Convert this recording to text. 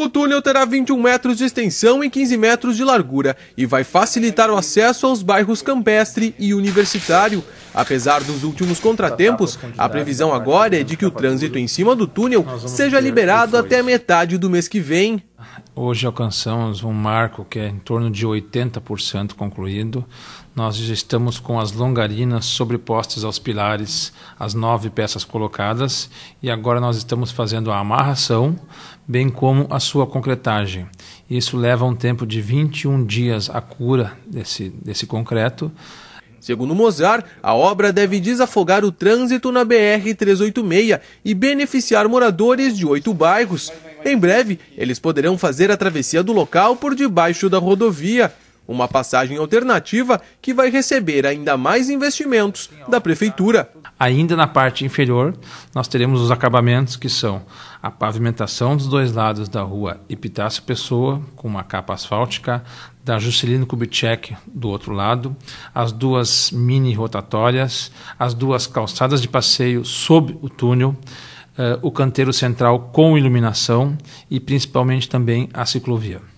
O túnel terá 21 metros de extensão e 15 metros de largura e vai facilitar o acesso aos bairros campestre e universitário. Apesar dos últimos contratempos, tá, tá, tá, a previsão agora é de que o trânsito em cima do túnel seja liberado até a metade do mês que vem. Hoje alcançamos um marco que é em torno de 80% concluído. Nós já estamos com as longarinas sobrepostas aos pilares, as nove peças colocadas, e agora nós estamos fazendo a amarração, bem como a sua concretagem. Isso leva um tempo de 21 dias a cura desse, desse concreto. Segundo Mozart, a obra deve desafogar o trânsito na BR-386 e beneficiar moradores de oito bairros, em breve, eles poderão fazer a travessia do local por debaixo da rodovia, uma passagem alternativa que vai receber ainda mais investimentos da prefeitura. Ainda na parte inferior, nós teremos os acabamentos que são a pavimentação dos dois lados da rua Epitácio Pessoa, com uma capa asfáltica, da Juscelino Kubitschek do outro lado, as duas mini rotatórias, as duas calçadas de passeio sob o túnel, eh, o canteiro central com iluminação e principalmente também a ciclovia.